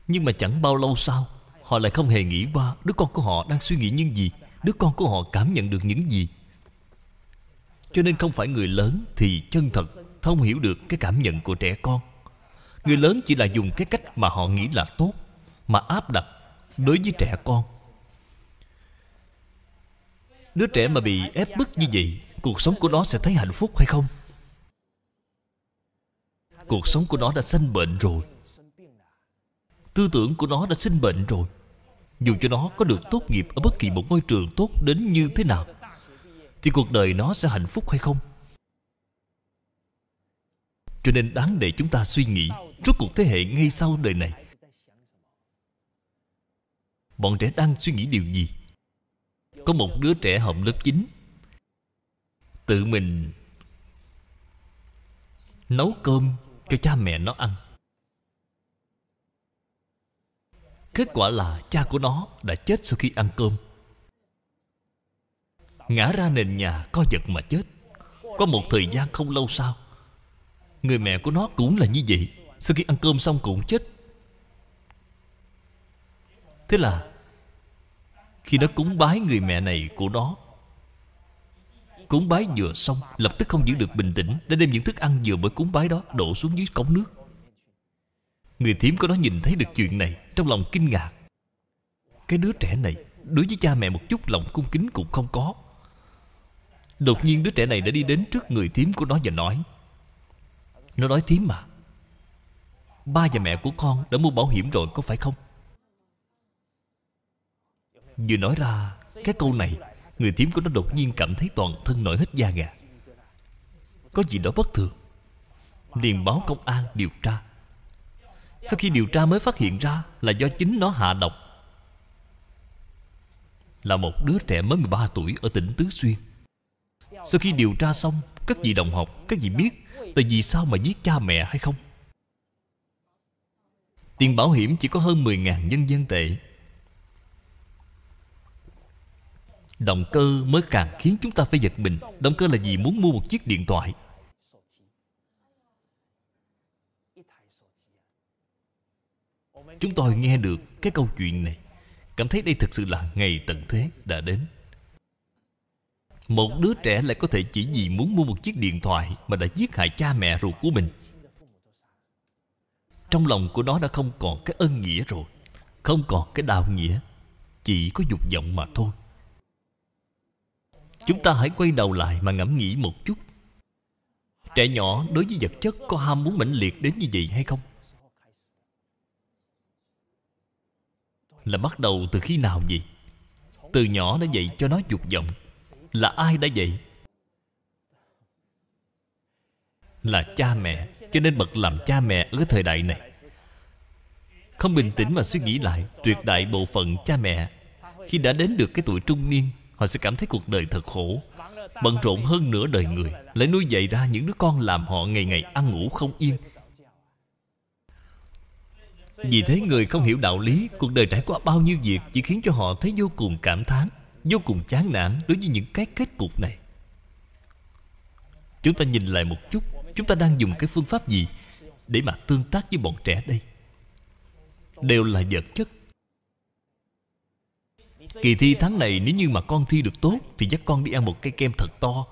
Nhưng mà chẳng bao lâu sau Họ lại không hề nghĩ qua đứa con của họ đang suy nghĩ những gì Đứa con của họ cảm nhận được những gì Cho nên không phải người lớn thì chân thật thông hiểu được cái cảm nhận của trẻ con Người lớn chỉ là dùng cái cách mà họ nghĩ là tốt Mà áp đặt đối với trẻ con Đứa trẻ mà bị ép bức như vậy Cuộc sống của nó sẽ thấy hạnh phúc hay không? Cuộc sống của nó đã sanh bệnh rồi Tư tưởng của nó đã sinh bệnh rồi Dù cho nó có được tốt nghiệp Ở bất kỳ một ngôi trường tốt đến như thế nào Thì cuộc đời nó sẽ hạnh phúc hay không? cho nên đáng để chúng ta suy nghĩ rốt cuộc thế hệ ngay sau đời này bọn trẻ đang suy nghĩ điều gì có một đứa trẻ học lớp 9 tự mình nấu cơm cho cha mẹ nó ăn kết quả là cha của nó đã chết sau khi ăn cơm ngã ra nền nhà co giật mà chết có một thời gian không lâu sau Người mẹ của nó cũng là như vậy Sau khi ăn cơm xong cũng chết Thế là Khi nó cúng bái người mẹ này của nó Cúng bái vừa xong Lập tức không giữ được bình tĩnh Đã đem những thức ăn vừa mới cúng bái đó Đổ xuống dưới cống nước Người thím của nó nhìn thấy được chuyện này Trong lòng kinh ngạc Cái đứa trẻ này Đối với cha mẹ một chút lòng cung kính cũng không có Đột nhiên đứa trẻ này đã đi đến trước người thím của nó và nói nó nói thím mà Ba và mẹ của con đã mua bảo hiểm rồi có phải không Vừa nói ra Cái câu này Người thím của nó đột nhiên cảm thấy toàn thân nổi hết da gà Có gì đó bất thường Liền báo công an điều tra Sau khi điều tra mới phát hiện ra Là do chính nó hạ độc Là một đứa trẻ mới 13 tuổi Ở tỉnh Tứ Xuyên Sau khi điều tra xong Các vị đồng học, các vị biết là vì sao mà giết cha mẹ hay không Tiền bảo hiểm chỉ có hơn 10.000 nhân dân tệ Động cơ mới càng khiến chúng ta phải giật mình Động cơ là gì? muốn mua một chiếc điện thoại Chúng tôi nghe được cái câu chuyện này Cảm thấy đây thực sự là ngày tận thế đã đến một đứa trẻ lại có thể chỉ vì muốn mua một chiếc điện thoại Mà đã giết hại cha mẹ ruột của mình Trong lòng của nó đã không còn cái ân nghĩa rồi Không còn cái đạo nghĩa Chỉ có dục vọng mà thôi Chúng ta hãy quay đầu lại mà ngẫm nghĩ một chút Trẻ nhỏ đối với vật chất có ham muốn mãnh liệt đến như vậy hay không? Là bắt đầu từ khi nào vậy? Từ nhỏ đã dạy cho nó dục vọng là ai đã vậy là cha mẹ cho nên bậc làm cha mẹ ở thời đại này không bình tĩnh mà suy nghĩ lại tuyệt đại bộ phận cha mẹ khi đã đến được cái tuổi trung niên họ sẽ cảm thấy cuộc đời thật khổ bận rộn hơn nửa đời người lại nuôi dạy ra những đứa con làm họ ngày ngày ăn ngủ không yên vì thế người không hiểu đạo lý cuộc đời trải qua bao nhiêu việc chỉ khiến cho họ thấy vô cùng cảm thán vô cùng chán nản đối với những cái kết cục này chúng ta nhìn lại một chút chúng ta đang dùng cái phương pháp gì để mà tương tác với bọn trẻ đây đều là vật chất kỳ thi tháng này nếu như mà con thi được tốt thì dắt con đi ăn một cây kem thật to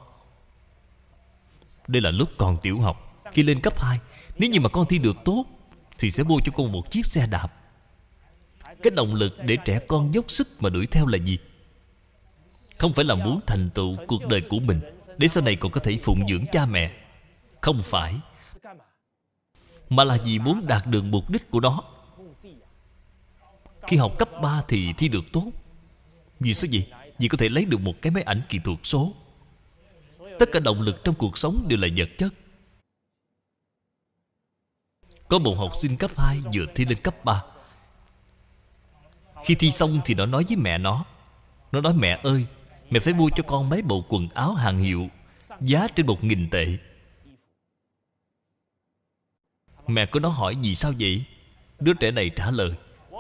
đây là lúc còn tiểu học khi lên cấp 2 nếu như mà con thi được tốt thì sẽ mua cho con một chiếc xe đạp cái động lực để trẻ con dốc sức mà đuổi theo là gì không phải là muốn thành tựu cuộc đời của mình Để sau này còn có thể phụng dưỡng cha mẹ Không phải Mà là vì muốn đạt được mục đích của nó Khi học cấp 3 thì thi được tốt Vì sao vậy? Vì có thể lấy được một cái máy ảnh kỹ thuật số Tất cả động lực trong cuộc sống đều là vật chất Có một học sinh cấp 2 vừa thi lên cấp 3 Khi thi xong thì nó nói với mẹ nó Nó nói mẹ ơi Mẹ phải mua cho con mấy bộ quần áo hàng hiệu Giá trên một nghìn tệ Mẹ có nó hỏi vì sao vậy Đứa trẻ này trả lời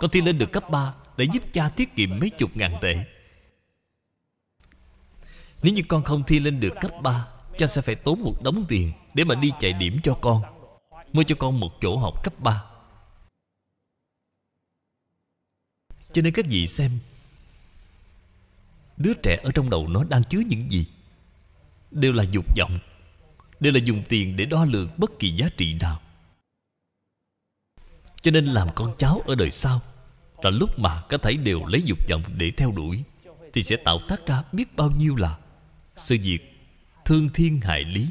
Con thi lên được cấp 3 để giúp cha tiết kiệm mấy chục ngàn tệ Nếu như con không thi lên được cấp 3 Cha sẽ phải tốn một đống tiền Để mà đi chạy điểm cho con Mua cho con một chỗ học cấp 3 Cho nên các vị xem Đứa trẻ ở trong đầu nó đang chứa những gì Đều là dục vọng Đều là dùng tiền để đo lường bất kỳ giá trị nào Cho nên làm con cháu ở đời sau Là lúc mà có thể đều lấy dục vọng để theo đuổi Thì sẽ tạo tác ra biết bao nhiêu là Sự việc thương thiên hại lý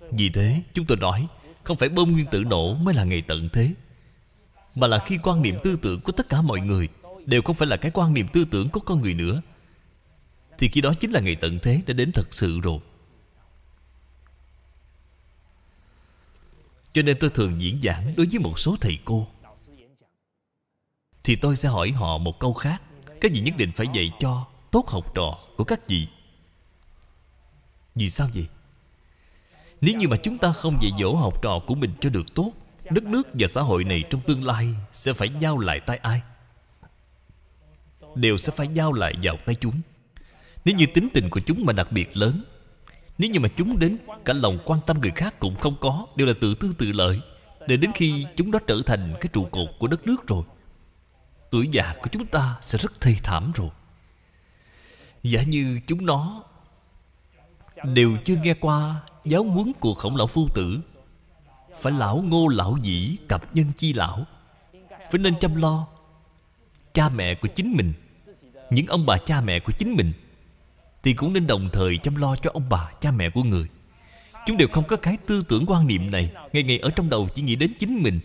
Vì thế chúng tôi nói Không phải bơm nguyên tử nổ mới là ngày tận thế Mà là khi quan niệm tư tưởng của tất cả mọi người Đều không phải là cái quan niệm tư tưởng của con người nữa Thì khi đó chính là ngày tận thế đã đến thật sự rồi Cho nên tôi thường diễn giảng đối với một số thầy cô Thì tôi sẽ hỏi họ một câu khác cái gì nhất định phải dạy cho tốt học trò của các vị Vì sao vậy? Nếu như mà chúng ta không dạy dỗ học trò của mình cho được tốt Đất nước và xã hội này trong tương lai sẽ phải giao lại tay ai? đều sẽ phải giao lại vào tay chúng nếu như tính tình của chúng mà đặc biệt lớn nếu như mà chúng đến cả lòng quan tâm người khác cũng không có đều là tự tư tự lợi để đến khi chúng đó trở thành cái trụ cột của đất nước rồi tuổi già của chúng ta sẽ rất thê thảm rồi giả như chúng nó đều chưa nghe qua giáo huấn của khổng lão phu tử phải lão ngô lão dĩ cặp nhân chi lão phải nên chăm lo cha mẹ của chính mình những ông bà cha mẹ của chính mình thì cũng nên đồng thời chăm lo cho ông bà cha mẹ của người chúng đều không có cái tư tưởng quan niệm này ngày ngày ở trong đầu chỉ nghĩ đến chính mình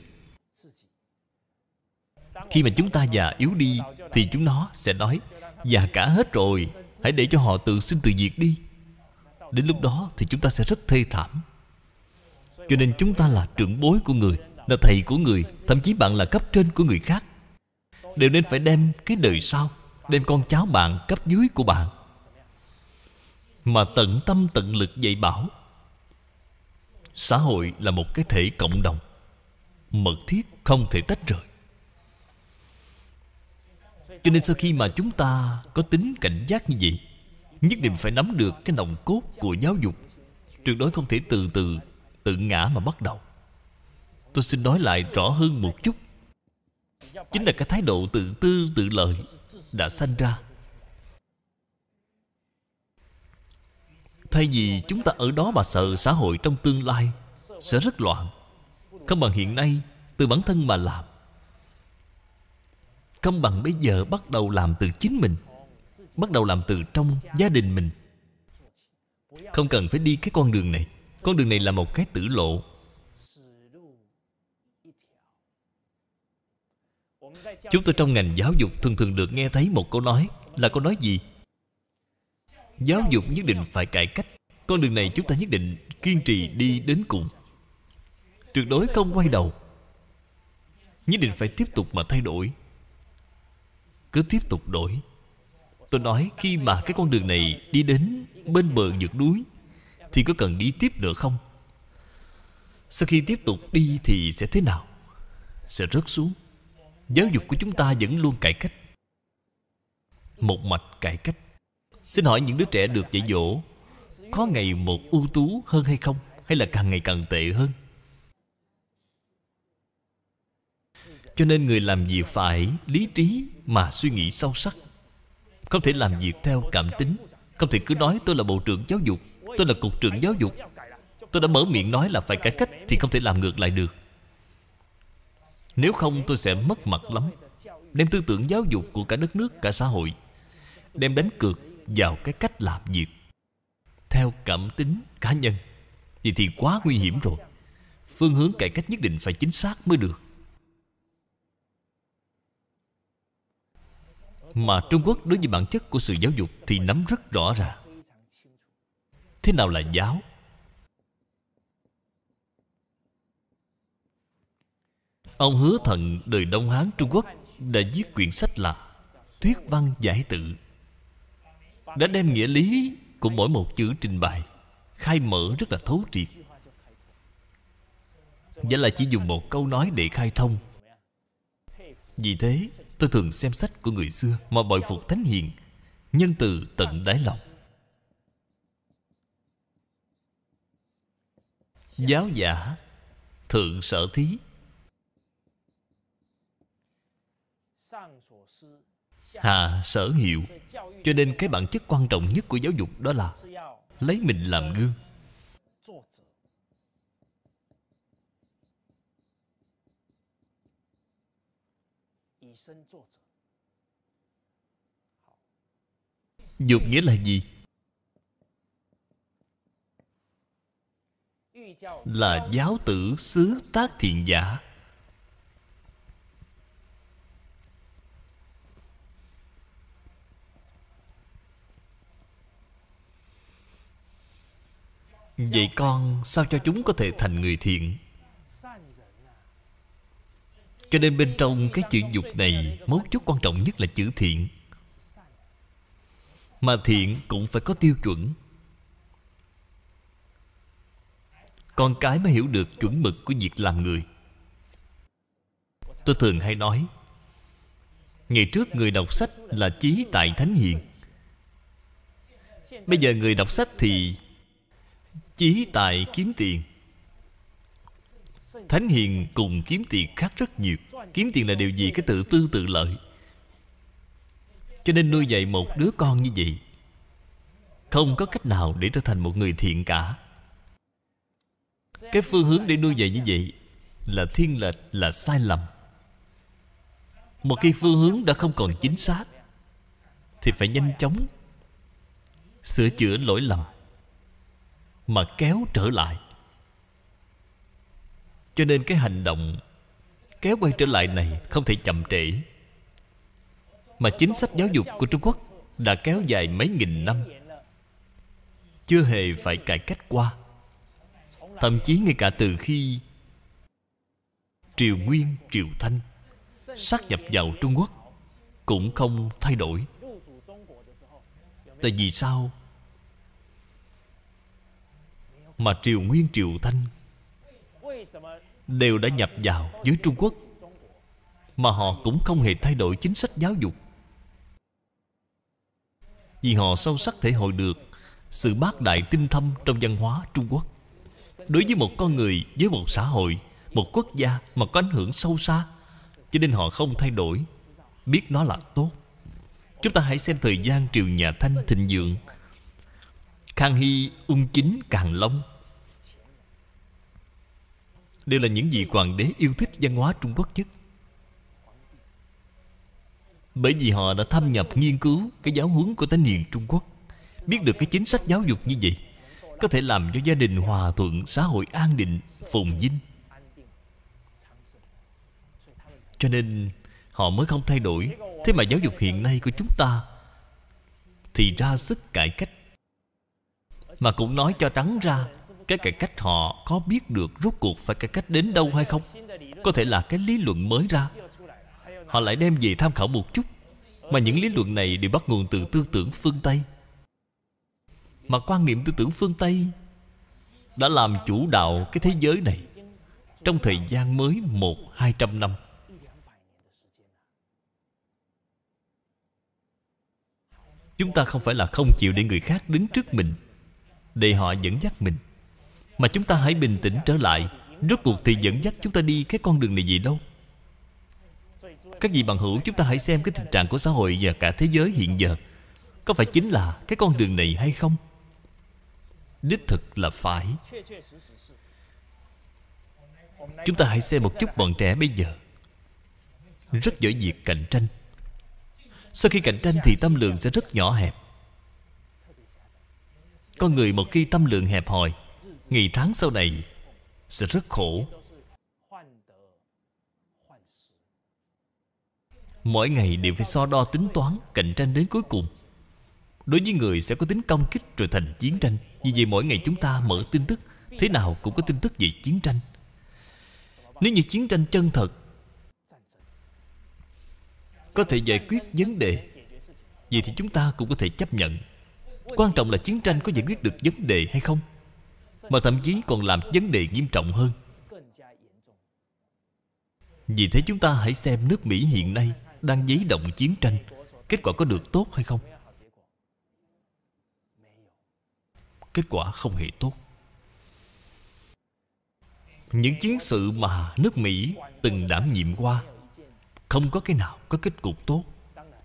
khi mà chúng ta già yếu đi thì chúng nó sẽ nói già cả hết rồi hãy để cho họ tự sinh tự diệt đi đến lúc đó thì chúng ta sẽ rất thê thảm cho nên chúng ta là trưởng bối của người là thầy của người thậm chí bạn là cấp trên của người khác đều nên phải đem cái đời sau Đem con cháu bạn cấp dưới của bạn Mà tận tâm tận lực dạy bảo Xã hội là một cái thể cộng đồng Mật thiết không thể tách rời Cho nên sau khi mà chúng ta có tính cảnh giác như vậy Nhất định phải nắm được cái nòng cốt của giáo dục Tuyệt đối không thể từ từ tự ngã mà bắt đầu Tôi xin nói lại rõ hơn một chút Chính là cái thái độ tự tư tự lợi đã sanh ra thay vì chúng ta ở đó mà sợ xã hội trong tương lai sẽ rất loạn không bằng hiện nay từ bản thân mà làm không bằng bây giờ bắt đầu làm từ chính mình bắt đầu làm từ trong gia đình mình không cần phải đi cái con đường này con đường này là một cái tử lộ Chúng tôi trong ngành giáo dục thường thường được nghe thấy một câu nói Là câu nói gì? Giáo dục nhất định phải cải cách Con đường này chúng ta nhất định kiên trì đi đến cùng Tuyệt đối không quay đầu Nhất định phải tiếp tục mà thay đổi Cứ tiếp tục đổi Tôi nói khi mà cái con đường này đi đến bên bờ vượt núi Thì có cần đi tiếp nữa không? Sau khi tiếp tục đi thì sẽ thế nào? Sẽ rớt xuống Giáo dục của chúng ta vẫn luôn cải cách Một mạch cải cách Xin hỏi những đứa trẻ được dạy dỗ Có ngày một ưu tú hơn hay không? Hay là càng ngày càng tệ hơn? Cho nên người làm gì phải lý trí mà suy nghĩ sâu sắc Không thể làm việc theo cảm tính Không thể cứ nói tôi là bộ trưởng giáo dục Tôi là cục trưởng giáo dục Tôi đã mở miệng nói là phải cải cách Thì không thể làm ngược lại được nếu không tôi sẽ mất mặt lắm Đem tư tưởng giáo dục của cả đất nước, cả xã hội Đem đánh cược vào cái cách làm việc Theo cảm tính cá nhân Vậy thì quá nguy hiểm rồi Phương hướng cải cách nhất định phải chính xác mới được Mà Trung Quốc đối với bản chất của sự giáo dục Thì nắm rất rõ ràng Thế nào là giáo Ông Hứa Thận đời Đông Hán Trung Quốc đã viết quyển sách là Thuyết Văn Giải Tự Đã đem nghĩa lý của mỗi một chữ trình bày Khai mở rất là thấu triệt Giả là chỉ dùng một câu nói để khai thông Vì thế tôi thường xem sách của người xưa Mà bội phục thánh hiền Nhân từ tận đáy lòng Giáo giả Thượng sở thí hà sở hiệu cho nên cái bản chất quan trọng nhất của giáo dục đó là lấy mình làm gương dục nghĩa là gì là giáo tử xứ tác thiện giả Vậy con sao cho chúng có thể thành người thiện Cho nên bên trong cái chữ dục này Mấu chốt quan trọng nhất là chữ thiện Mà thiện cũng phải có tiêu chuẩn Con cái mới hiểu được chuẩn mực của việc làm người Tôi thường hay nói Ngày trước người đọc sách là trí tại thánh hiền Bây giờ người đọc sách thì Chí tài kiếm tiền Thánh hiền cùng kiếm tiền khác rất nhiều Kiếm tiền là điều gì cái tự tư tự lợi Cho nên nuôi dạy một đứa con như vậy Không có cách nào để trở thành một người thiện cả Cái phương hướng để nuôi dạy như vậy Là thiên lệch, là sai lầm Một khi phương hướng đã không còn chính xác Thì phải nhanh chóng Sửa chữa lỗi lầm mà kéo trở lại cho nên cái hành động kéo quay trở lại này không thể chậm trễ mà chính sách giáo dục của trung quốc đã kéo dài mấy nghìn năm chưa hề phải cải cách qua thậm chí ngay cả từ khi triều nguyên triều thanh sát nhập vào trung quốc cũng không thay đổi tại vì sao mà Triều Nguyên Triều Thanh đều đã nhập vào dưới Trung Quốc mà họ cũng không hề thay đổi chính sách giáo dục vì họ sâu sắc thể hội được sự bác đại tinh thâm trong văn hóa Trung Quốc đối với một con người với một xã hội một quốc gia mà có ảnh hưởng sâu xa cho nên họ không thay đổi biết nó là tốt chúng ta hãy xem thời gian triều nhà thanh thịnh vượng Khang Hy ung chính Càng Long Đều là những gì hoàng đế yêu thích văn hóa Trung Quốc nhất Bởi vì họ đã thâm nhập nghiên cứu Cái giáo huấn của tánh hiền Trung Quốc Biết được cái chính sách giáo dục như vậy Có thể làm cho gia đình hòa thuận Xã hội an định, phồn vinh Cho nên họ mới không thay đổi Thế mà giáo dục hiện nay của chúng ta Thì ra sức cải cách mà cũng nói cho trắng ra Cái cải cách họ có biết được rốt cuộc phải cải cách đến đâu hay không Có thể là cái lý luận mới ra Họ lại đem về tham khảo một chút Mà những lý luận này đều bắt nguồn từ tư tưởng phương Tây Mà quan niệm tư tưởng phương Tây Đã làm chủ đạo cái thế giới này Trong thời gian mới một hai trăm năm Chúng ta không phải là không chịu để người khác đứng trước mình để họ dẫn dắt mình Mà chúng ta hãy bình tĩnh trở lại Rốt cuộc thì dẫn dắt chúng ta đi cái con đường này gì đâu Các vị bằng hữu chúng ta hãy xem cái tình trạng của xã hội và cả thế giới hiện giờ Có phải chính là cái con đường này hay không? Đích thực là phải Chúng ta hãy xem một chút bọn trẻ bây giờ Rất dễ việc cạnh tranh Sau khi cạnh tranh thì tâm lượng sẽ rất nhỏ hẹp con người một khi tâm lượng hẹp hòi Ngày tháng sau này Sẽ rất khổ Mỗi ngày đều phải so đo tính toán Cạnh tranh đến cuối cùng Đối với người sẽ có tính công kích Rồi thành chiến tranh Vì vậy mỗi ngày chúng ta mở tin tức Thế nào cũng có tin tức về chiến tranh Nếu như chiến tranh chân thật Có thể giải quyết vấn đề Vậy thì chúng ta cũng có thể chấp nhận Quan trọng là chiến tranh có giải quyết được vấn đề hay không Mà thậm chí còn làm vấn đề nghiêm trọng hơn Vì thế chúng ta hãy xem nước Mỹ hiện nay Đang giấy động chiến tranh Kết quả có được tốt hay không Kết quả không hề tốt Những chiến sự mà nước Mỹ từng đảm nhiệm qua Không có cái nào có kết cục tốt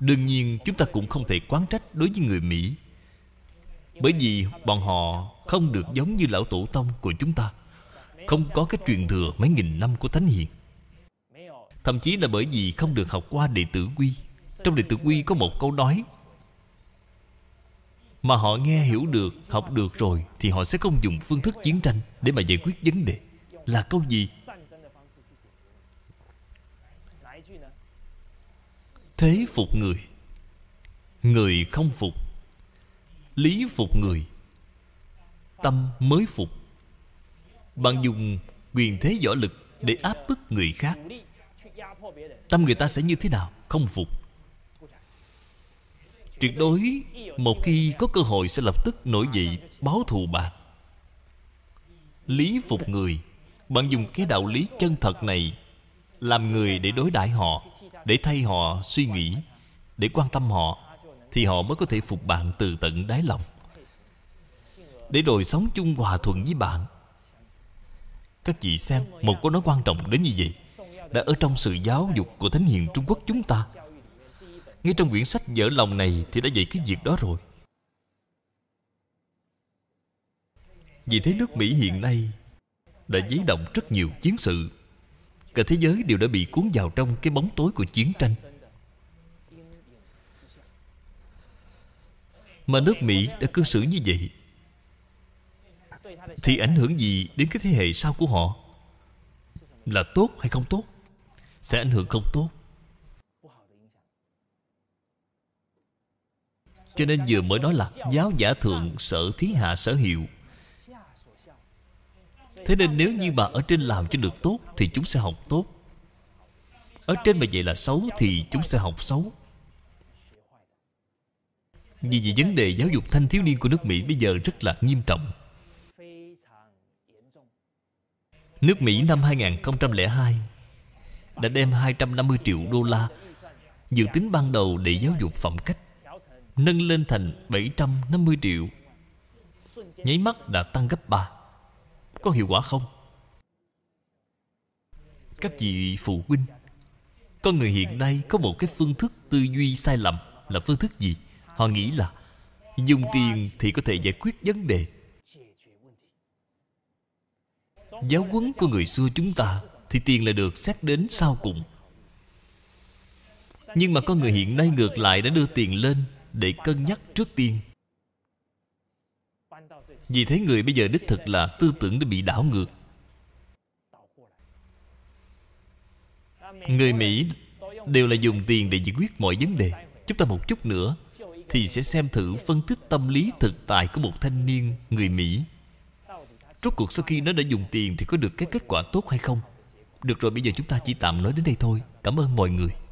Đương nhiên chúng ta cũng không thể quán trách đối với người Mỹ bởi vì bọn họ không được giống như lão tổ tông của chúng ta Không có cái truyền thừa mấy nghìn năm của Thánh Hiền Thậm chí là bởi vì không được học qua đệ tử quy Trong đệ tử quy có một câu nói Mà họ nghe hiểu được, học được rồi Thì họ sẽ không dùng phương thức chiến tranh Để mà giải quyết vấn đề Là câu gì? Thế phục người Người không phục lý phục người tâm mới phục bạn dùng quyền thế võ lực để áp bức người khác tâm người ta sẽ như thế nào không phục tuyệt đối một khi có cơ hội sẽ lập tức nổi dậy báo thù bạn lý phục người bạn dùng cái đạo lý chân thật này làm người để đối đãi họ để thay họ suy nghĩ để quan tâm họ thì họ mới có thể phục bạn từ tận đáy lòng Để rồi sống chung hòa thuận với bạn Các vị xem Một câu nói quan trọng đến như vậy Đã ở trong sự giáo dục của Thánh Hiền Trung Quốc chúng ta Ngay trong quyển sách dở lòng này Thì đã dạy cái việc đó rồi Vì thế nước Mỹ hiện nay Đã dấy động rất nhiều chiến sự Cả thế giới đều đã bị cuốn vào trong cái bóng tối của chiến tranh Mà nước Mỹ đã cư xử như vậy Thì ảnh hưởng gì đến cái thế hệ sau của họ Là tốt hay không tốt Sẽ ảnh hưởng không tốt Cho nên vừa mới nói là Giáo giả thượng sở thí hạ sở hiệu Thế nên nếu như mà ở trên làm cho được tốt Thì chúng sẽ học tốt Ở trên mà vậy là xấu Thì chúng sẽ học xấu vì vậy vấn đề giáo dục thanh thiếu niên của nước Mỹ bây giờ rất là nghiêm trọng Nước Mỹ năm 2002 đã đem 250 triệu đô la dự tính ban đầu để giáo dục phẩm cách nâng lên thành 750 triệu nháy mắt đã tăng gấp 3 có hiệu quả không? Các vị phụ huynh Con người hiện nay có một cái phương thức tư duy sai lầm Là phương thức gì? Họ nghĩ là Dùng tiền thì có thể giải quyết vấn đề Giáo huấn của người xưa chúng ta Thì tiền là được xét đến sau cùng Nhưng mà con người hiện nay ngược lại đã đưa tiền lên Để cân nhắc trước tiên Vì thế người bây giờ đích thực là tư tưởng đã bị đảo ngược Người Mỹ đều là dùng tiền để giải quyết mọi vấn đề Chúng ta một chút nữa thì sẽ xem thử phân tích tâm lý thực tại của một thanh niên người Mỹ. Rốt cuộc sau khi nó đã dùng tiền thì có được cái kết quả tốt hay không? Được rồi, bây giờ chúng ta chỉ tạm nói đến đây thôi. Cảm ơn mọi người.